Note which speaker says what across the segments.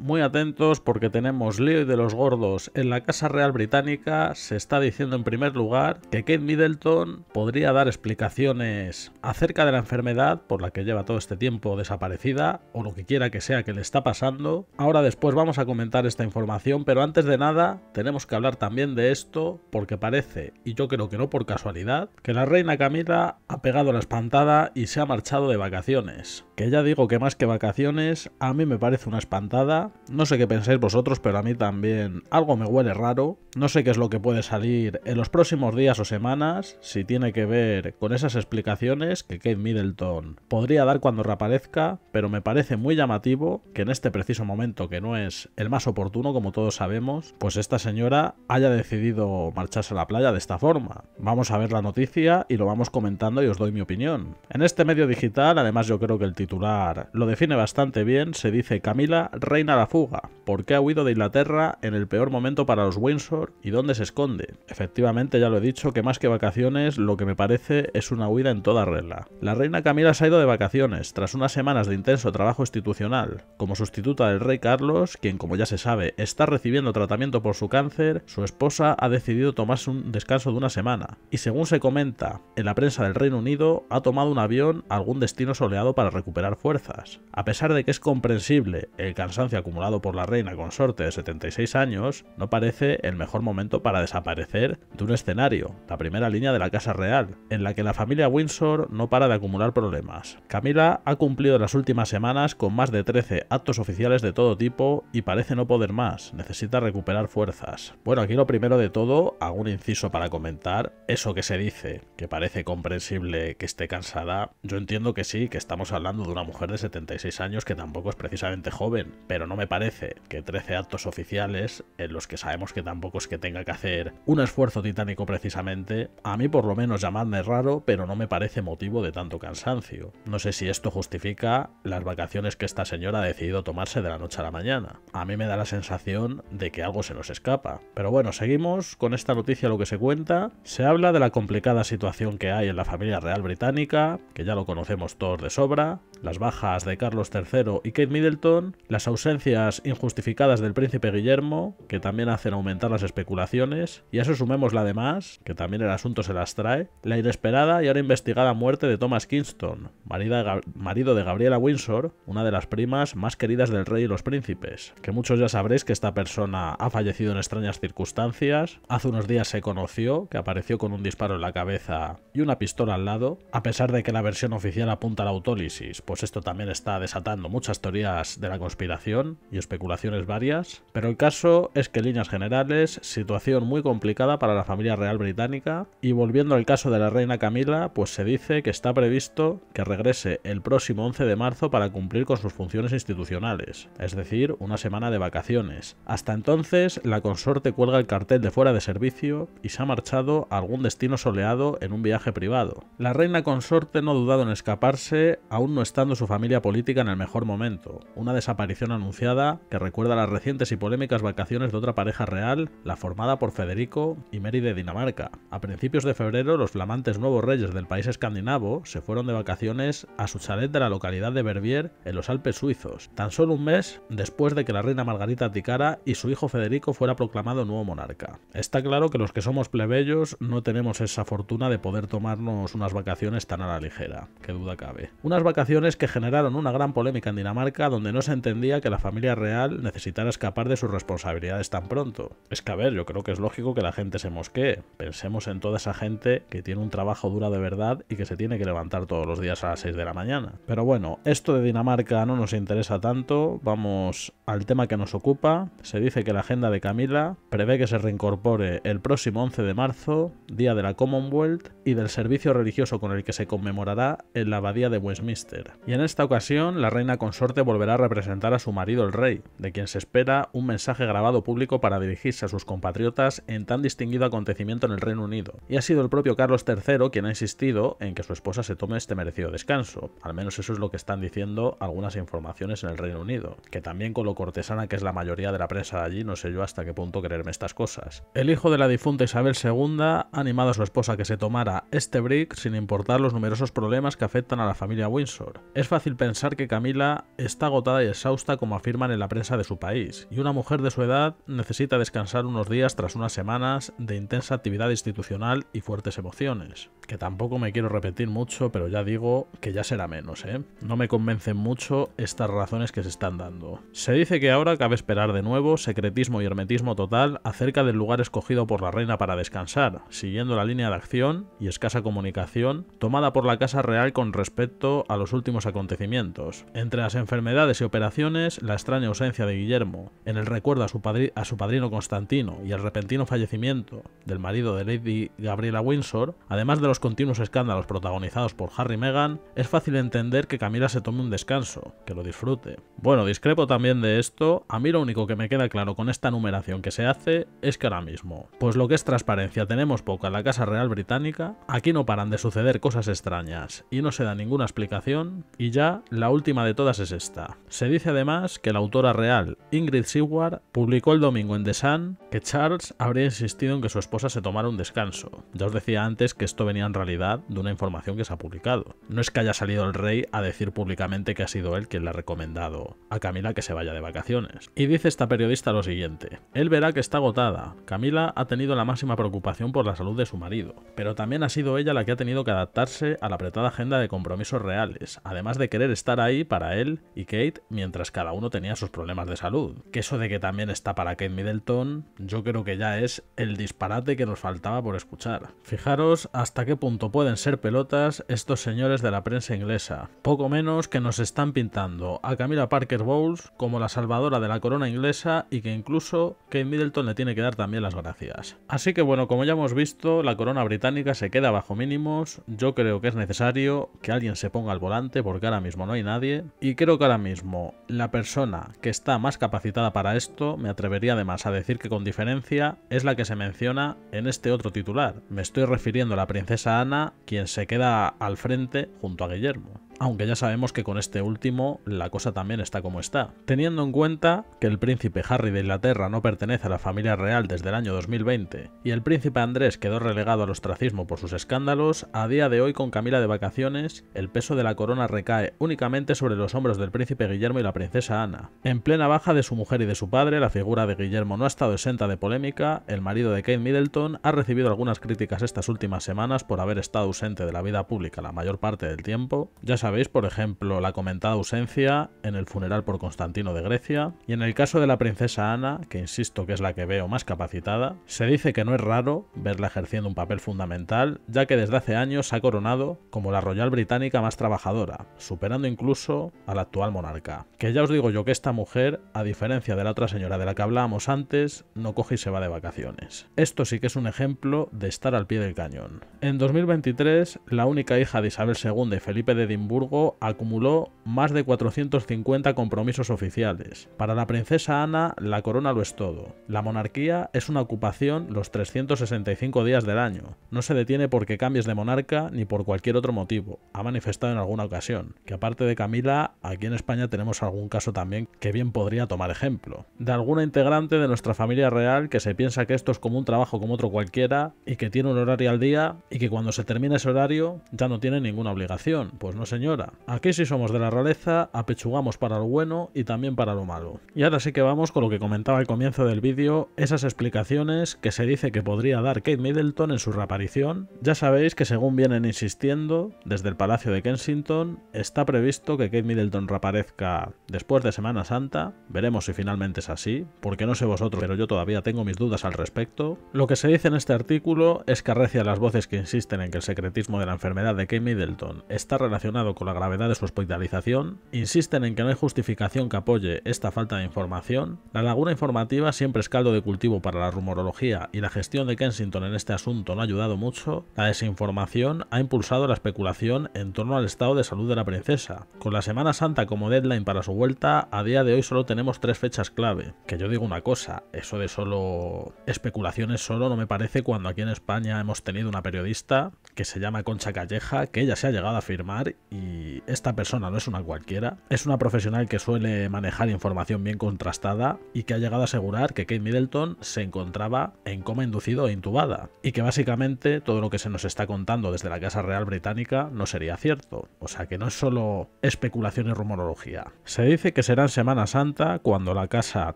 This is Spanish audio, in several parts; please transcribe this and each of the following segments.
Speaker 1: Muy atentos porque tenemos Leo y de los gordos. En la Casa Real Británica se está diciendo en primer lugar que Kate Middleton podría dar explicaciones acerca de la enfermedad por la que lleva todo este tiempo desaparecida o lo que quiera que sea que le está pasando. Ahora después vamos a comentar esta información, pero antes de nada tenemos que hablar también de esto porque parece, y yo creo que no por casualidad, que la reina Camila ha pegado la espantada y se ha marchado de vacaciones. Que ya digo que más que vacaciones, a mí me parece una espantada no sé qué pensáis vosotros, pero a mí también algo me huele raro. No sé qué es lo que puede salir en los próximos días o semanas, si tiene que ver con esas explicaciones que Kate Middleton podría dar cuando reaparezca, pero me parece muy llamativo que en este preciso momento, que no es el más oportuno, como todos sabemos, pues esta señora haya decidido marcharse a la playa de esta forma. Vamos a ver la noticia y lo vamos comentando y os doy mi opinión. En este medio digital, además yo creo que el titular lo define bastante bien, se dice Camila, reina fuga? ¿Por qué ha huido de Inglaterra en el peor momento para los Windsor y dónde se esconde? Efectivamente, ya lo he dicho, que más que vacaciones, lo que me parece es una huida en toda regla. La reina Camila se ha ido de vacaciones, tras unas semanas de intenso trabajo institucional, como sustituta del rey Carlos, quien como ya se sabe, está recibiendo tratamiento por su cáncer, su esposa ha decidido tomarse un descanso de una semana, y según se comenta en la prensa del Reino Unido, ha tomado un avión a algún destino soleado para recuperar fuerzas. A pesar de que es comprensible el cansancio acumulado por la reina consorte de 76 años, no parece el mejor momento para desaparecer de un escenario, la primera línea de la Casa Real, en la que la familia Windsor no para de acumular problemas. Camila ha cumplido las últimas semanas con más de 13 actos oficiales de todo tipo y parece no poder más, necesita recuperar fuerzas. Bueno, aquí lo primero de todo, hago un inciso para comentar eso que se dice, que parece comprensible que esté cansada. Yo entiendo que sí, que estamos hablando de una mujer de 76 años que tampoco es precisamente joven, pero no me parece que 13 actos oficiales, en los que sabemos que tampoco es que tenga que hacer un esfuerzo titánico precisamente, a mí por lo menos llamadme raro, pero no me parece motivo de tanto cansancio. No sé si esto justifica las vacaciones que esta señora ha decidido tomarse de la noche a la mañana. A mí me da la sensación de que algo se nos escapa. Pero bueno, seguimos con esta noticia lo que se cuenta. Se habla de la complicada situación que hay en la familia real británica, que ya lo conocemos todos de sobra, las bajas de Carlos III y Kate Middleton, las ausencias injustificadas del príncipe Guillermo, que también hacen aumentar las especulaciones, y a eso sumemos la demás que también el asunto se las trae, la inesperada y ahora investigada muerte de Thomas Kingston, marido de Gabriela Windsor, una de las primas más queridas del rey y los príncipes, que muchos ya sabréis que esta persona ha fallecido en extrañas circunstancias, hace unos días se conoció que apareció con un disparo en la cabeza y una pistola al lado, a pesar de que la versión oficial apunta a la autólisis, pues esto también está desatando muchas teorías de la conspiración, y especulaciones varias, pero el caso es que líneas generales, situación muy complicada para la familia real británica, y volviendo al caso de la reina Camila, pues se dice que está previsto que regrese el próximo 11 de marzo para cumplir con sus funciones institucionales, es decir, una semana de vacaciones. Hasta entonces, la consorte cuelga el cartel de fuera de servicio y se ha marchado a algún destino soleado en un viaje privado. La reina consorte no ha dudado en escaparse, aún no estando su familia política en el mejor momento, una desaparición anunciada que recuerda las recientes y polémicas vacaciones de otra pareja real, la formada por Federico y Mary de Dinamarca. A principios de febrero, los flamantes nuevos reyes del país escandinavo se fueron de vacaciones a su chalet de la localidad de Verbier, en los Alpes suizos, tan solo un mes después de que la reina Margarita Ticara y su hijo Federico fuera proclamado nuevo monarca. Está claro que los que somos plebeyos no tenemos esa fortuna de poder tomarnos unas vacaciones tan a la ligera, que duda cabe. Unas vacaciones que generaron una gran polémica en Dinamarca donde no se entendía que la familia real necesitará escapar de sus responsabilidades tan pronto. Es que a ver, yo creo que es lógico que la gente se mosquee. Pensemos en toda esa gente que tiene un trabajo duro de verdad y que se tiene que levantar todos los días a las 6 de la mañana. Pero bueno, esto de Dinamarca no nos interesa tanto, vamos al tema que nos ocupa. Se dice que la agenda de Camila prevé que se reincorpore el próximo 11 de marzo, día de la Commonwealth y del servicio religioso con el que se conmemorará en la abadía de Westminster. Y en esta ocasión, la reina consorte volverá a representar a su marido el rey, de quien se espera un mensaje grabado público para dirigirse a sus compatriotas en tan distinguido acontecimiento en el Reino Unido, y ha sido el propio Carlos III quien ha insistido en que su esposa se tome este merecido descanso, al menos eso es lo que están diciendo algunas informaciones en el Reino Unido, que también con lo cortesana que es la mayoría de la prensa de allí no sé yo hasta qué punto creerme estas cosas. El hijo de la difunta Isabel II ha animado a su esposa que se tomara este brick sin importar los numerosos problemas que afectan a la familia Windsor. Es fácil pensar que Camila está agotada y exhausta como afirma afirman en la prensa de su país, y una mujer de su edad necesita descansar unos días tras unas semanas de intensa actividad institucional y fuertes emociones. Que tampoco me quiero repetir mucho, pero ya digo que ya será menos, ¿eh? No me convencen mucho estas razones que se están dando. Se dice que ahora cabe esperar de nuevo secretismo y hermetismo total acerca del lugar escogido por la reina para descansar, siguiendo la línea de acción y escasa comunicación tomada por la Casa Real con respecto a los últimos acontecimientos. Entre las enfermedades y operaciones, la extraña ausencia de Guillermo, en el recuerdo a su, a su, padrino Constantino y el repentino fallecimiento del marido de Lady Gabriela Windsor, además de los continuos escándalos protagonizados por Harry y Meghan, es fácil entender que Camila se tome un descanso, que lo disfrute. Bueno, discrepo también de esto, a mí lo único que me queda claro con esta numeración que se hace es que ahora mismo, pues lo que es transparencia tenemos poca en la Casa Real Británica, aquí no paran de suceder cosas extrañas y no se da ninguna explicación, y ya la última de todas es esta. Se dice además que la autora real, Ingrid Seward, publicó el domingo en The Sun que Charles habría insistido en que su esposa se tomara un descanso. Ya os decía antes que esto venía en realidad de una información que se ha publicado. No es que haya salido el rey a decir públicamente que ha sido él quien le ha recomendado a Camila que se vaya de vacaciones. Y dice esta periodista lo siguiente. Él verá que está agotada. Camila ha tenido la máxima preocupación por la salud de su marido, pero también ha sido ella la que ha tenido que adaptarse a la apretada agenda de compromisos reales, además de querer estar ahí para él y Kate mientras cada uno tenía tenía sus problemas de salud. Que eso de que también está para Kate Middleton, yo creo que ya es el disparate que nos faltaba por escuchar. Fijaros hasta qué punto pueden ser pelotas estos señores de la prensa inglesa. Poco menos que nos están pintando a Camila Parker Bowles como la salvadora de la corona inglesa y que incluso Kate Middleton le tiene que dar también las gracias. Así que bueno, como ya hemos visto, la corona británica se queda bajo mínimos. Yo creo que es necesario que alguien se ponga al volante porque ahora mismo no hay nadie. Y creo que ahora mismo la persona que está más capacitada para esto, me atrevería además a decir que con diferencia es la que se menciona en este otro titular. Me estoy refiriendo a la princesa Ana, quien se queda al frente junto a Guillermo aunque ya sabemos que con este último la cosa también está como está. Teniendo en cuenta que el príncipe Harry de Inglaterra no pertenece a la familia real desde el año 2020 y el príncipe Andrés quedó relegado al ostracismo por sus escándalos, a día de hoy con Camila de vacaciones, el peso de la corona recae únicamente sobre los hombros del príncipe Guillermo y la princesa Ana. En plena baja de su mujer y de su padre, la figura de Guillermo no ha estado exenta de polémica, el marido de Kate Middleton ha recibido algunas críticas estas últimas semanas por haber estado ausente de la vida pública la mayor parte del tiempo, ya veis por ejemplo, la comentada ausencia en el funeral por Constantino de Grecia, y en el caso de la princesa Ana, que insisto que es la que veo más capacitada, se dice que no es raro verla ejerciendo un papel fundamental, ya que desde hace años ha coronado como la Royal Británica más trabajadora, superando incluso al actual monarca. Que ya os digo yo que esta mujer, a diferencia de la otra señora de la que hablábamos antes, no coge y se va de vacaciones. Esto sí que es un ejemplo de estar al pie del cañón. En 2023, la única hija de Isabel II y Felipe de Edimburgo acumuló más de 450 compromisos oficiales. Para la princesa Ana, la corona lo es todo. La monarquía es una ocupación los 365 días del año. No se detiene porque cambies de monarca ni por cualquier otro motivo, ha manifestado en alguna ocasión. Que aparte de Camila, aquí en España tenemos algún caso también que bien podría tomar ejemplo. De alguna integrante de nuestra familia real que se piensa que esto es como un trabajo como otro cualquiera y que tiene un horario al día y que cuando se termina ese horario ya no tiene ninguna obligación. Pues no señor señora. Aquí si somos de la realeza, apechugamos para lo bueno y también para lo malo. Y ahora sí que vamos con lo que comentaba al comienzo del vídeo, esas explicaciones que se dice que podría dar Kate Middleton en su reaparición. Ya sabéis que según vienen insistiendo, desde el Palacio de Kensington, está previsto que Kate Middleton reaparezca después de Semana Santa. Veremos si finalmente es así, porque no sé vosotros, pero yo todavía tengo mis dudas al respecto. Lo que se dice en este artículo es que arrecia las voces que insisten en que el secretismo de la enfermedad de Kate Middleton está relacionado con la gravedad de su hospitalización, insisten en que no hay justificación que apoye esta falta de información, la laguna informativa siempre es caldo de cultivo para la rumorología y la gestión de Kensington en este asunto no ha ayudado mucho, la desinformación ha impulsado la especulación en torno al estado de salud de la princesa. Con la Semana Santa como deadline para su vuelta, a día de hoy solo tenemos tres fechas clave. Que yo digo una cosa, eso de solo especulaciones solo no me parece cuando aquí en España hemos tenido una periodista que se llama Concha Calleja, que ella se ha llegado a firmar y esta persona no es una cualquiera, es una profesional que suele manejar información bien contrastada y que ha llegado a asegurar que Kate Middleton se encontraba en coma inducido e intubada, y que básicamente todo lo que se nos está contando desde la Casa Real Británica no sería cierto, o sea que no es solo especulación y rumorología. Se dice que será en Semana Santa cuando la casa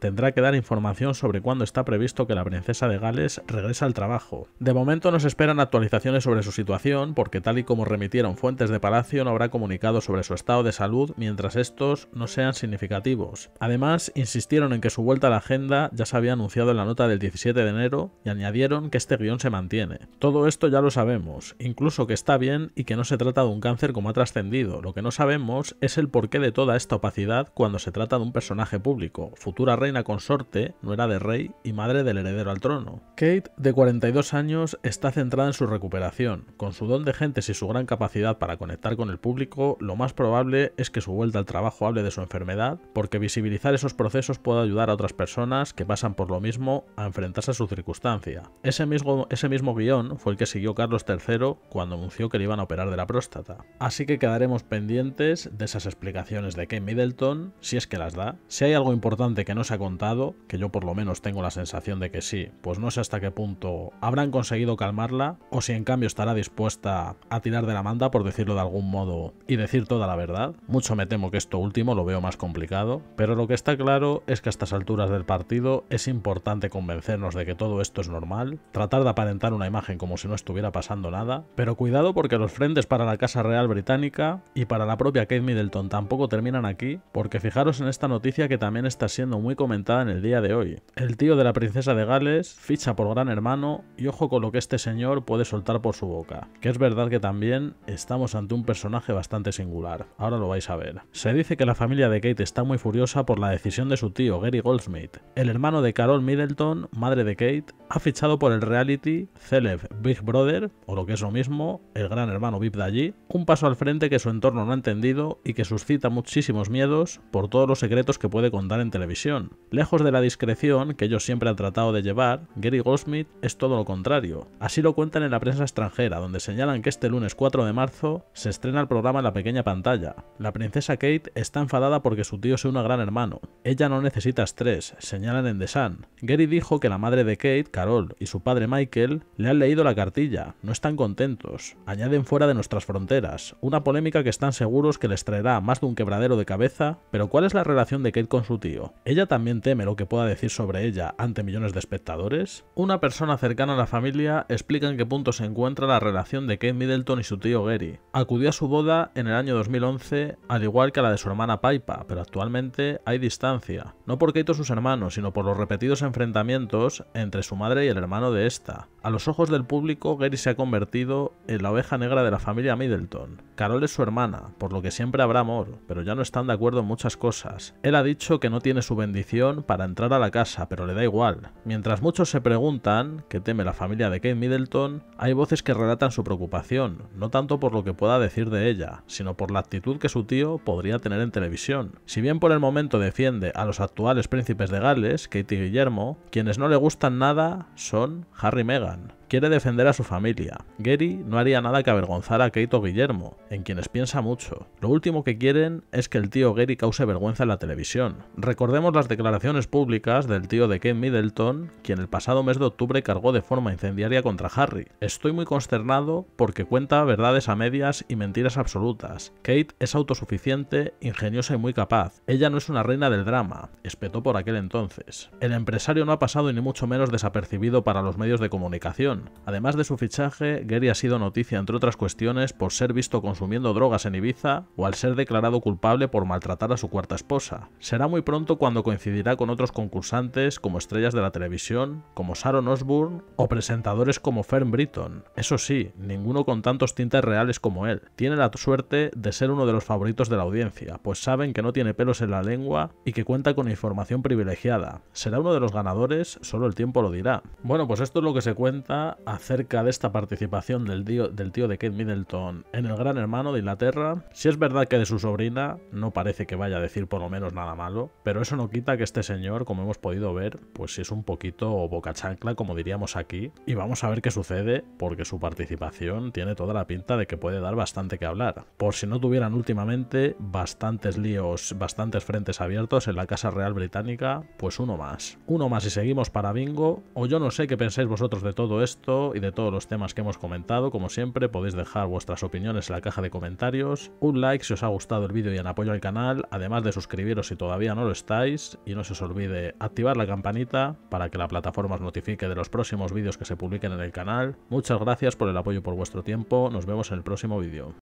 Speaker 1: tendrá que dar información sobre cuándo está previsto que la princesa de Gales regrese al trabajo. De momento nos esperan actualizaciones sobre su situación porque tal y como remitieron fuentes de palacio no habrá comunicado sobre su estado de salud mientras estos no sean significativos. Además, insistieron en que su vuelta a la agenda ya se había anunciado en la nota del 17 de enero y añadieron que este guión se mantiene. Todo esto ya lo sabemos, incluso que está bien y que no se trata de un cáncer como ha trascendido. Lo que no sabemos es el porqué de toda esta opacidad cuando se trata de un personaje público, futura reina consorte, no era de rey y madre del heredero al trono. Kate, de 42 años, está centrada en su recuperación, con su don de gentes y su gran capacidad para conectar con el público lo más probable es que su vuelta al trabajo hable de su enfermedad, porque visibilizar esos procesos puede ayudar a otras personas que pasan por lo mismo a enfrentarse a su circunstancia. Ese mismo, ese mismo guión fue el que siguió Carlos III cuando anunció que le iban a operar de la próstata. Así que quedaremos pendientes de esas explicaciones de Kate Middleton, si es que las da. Si hay algo importante que no se ha contado, que yo por lo menos tengo la sensación de que sí, pues no sé hasta qué punto habrán conseguido calmarla, o si en cambio estará dispuesta a tirar de la manta por decirlo de algún modo, y decir toda la verdad. Mucho me temo que esto último lo veo más complicado, pero lo que está claro es que a estas alturas del partido es importante convencernos de que todo esto es normal, tratar de aparentar una imagen como si no estuviera pasando nada, pero cuidado porque los frentes para la Casa Real Británica y para la propia Kate Middleton tampoco terminan aquí, porque fijaros en esta noticia que también está siendo muy comentada en el día de hoy. El tío de la princesa de Gales ficha por gran hermano y ojo con lo que este señor puede soltar por su boca, que es verdad que también estamos ante un personaje bastante singular, ahora lo vais a ver. Se dice que la familia de Kate está muy furiosa por la decisión de su tío, Gary Goldsmith. El hermano de Carol Middleton, madre de Kate, ha fichado por el reality Celeb Big Brother, o lo que es lo mismo, el gran hermano VIP de allí, un paso al frente que su entorno no ha entendido y que suscita muchísimos miedos por todos los secretos que puede contar en televisión. Lejos de la discreción que ellos siempre han tratado de llevar, Gary Goldsmith es todo lo contrario. Así lo cuentan en la prensa extranjera, donde señalan que este lunes 4 de marzo se estrena el programa en la pequeña pantalla. La princesa Kate está enfadada porque su tío sea una gran hermano. Ella no necesita estrés, señalan en The Sun. Gary dijo que la madre de Kate, Carol, y su padre Michael le han leído la cartilla, no están contentos, añaden fuera de nuestras fronteras, una polémica que están seguros que les traerá más de un quebradero de cabeza, pero ¿cuál es la relación de Kate con su tío? ¿Ella también teme lo que pueda decir sobre ella ante millones de espectadores? Una persona cercana a la familia explica en qué punto se encuentra la relación de Kate Middleton y su tío Gary. Acudió a su boda en el año 2011, al igual que la de su hermana Paipa, pero actualmente hay distancia, no por sus hermanos, sino por los repetidos enfrentamientos entre su madre y el hermano de esta. A los ojos del público, Gary se ha convertido en la oveja negra de la familia Middleton. Carol es su hermana, por lo que siempre habrá amor, pero ya no están de acuerdo en muchas cosas. Él ha dicho que no tiene su bendición para entrar a la casa, pero le da igual. Mientras muchos se preguntan qué teme la familia de Kate Middleton, hay voces que relatan su preocupación, no tanto por lo que pueda decir de ella, sino por la actitud que su tío podría tener en televisión. Si bien por el momento defiende a los actuales príncipes de Gales, Kate y Guillermo, quienes no le gustan nada son Harry y Meghan, Quiere defender a su familia. Gary no haría nada que avergonzar a Kate o Guillermo, en quienes piensa mucho. Lo último que quieren es que el tío Gary cause vergüenza en la televisión. Recordemos las declaraciones públicas del tío de Kate Middleton, quien el pasado mes de octubre cargó de forma incendiaria contra Harry. Estoy muy consternado porque cuenta verdades a medias y mentiras absolutas. Kate es autosuficiente, ingeniosa y muy capaz. Ella no es una reina del drama, espetó por aquel entonces. El empresario no ha pasado ni mucho menos desapercibido para los medios de comunicación Además de su fichaje, Gary ha sido noticia entre otras cuestiones por ser visto consumiendo drogas en Ibiza o al ser declarado culpable por maltratar a su cuarta esposa. Será muy pronto cuando coincidirá con otros concursantes como estrellas de la televisión, como Sharon Osbourne o presentadores como Fern Britton. Eso sí, ninguno con tantos tintes reales como él. Tiene la suerte de ser uno de los favoritos de la audiencia, pues saben que no tiene pelos en la lengua y que cuenta con información privilegiada. Será uno de los ganadores, solo el tiempo lo dirá. Bueno, pues esto es lo que se cuenta acerca de esta participación del tío, del tío de Kate Middleton en el Gran Hermano de Inglaterra. Si es verdad que de su sobrina no parece que vaya a decir por lo menos nada malo, pero eso no quita que este señor, como hemos podido ver, pues es un poquito boca chancla, como diríamos aquí, y vamos a ver qué sucede, porque su participación tiene toda la pinta de que puede dar bastante que hablar. Por si no tuvieran últimamente bastantes líos, bastantes frentes abiertos en la Casa Real Británica, pues uno más. Uno más y seguimos para bingo, o yo no sé qué pensáis vosotros de todo esto, y de todos los temas que hemos comentado, como siempre podéis dejar vuestras opiniones en la caja de comentarios, un like si os ha gustado el vídeo y en apoyo al canal, además de suscribiros si todavía no lo estáis, y no se os olvide activar la campanita para que la plataforma os notifique de los próximos vídeos que se publiquen en el canal. Muchas gracias por el apoyo por vuestro tiempo, nos vemos en el próximo vídeo.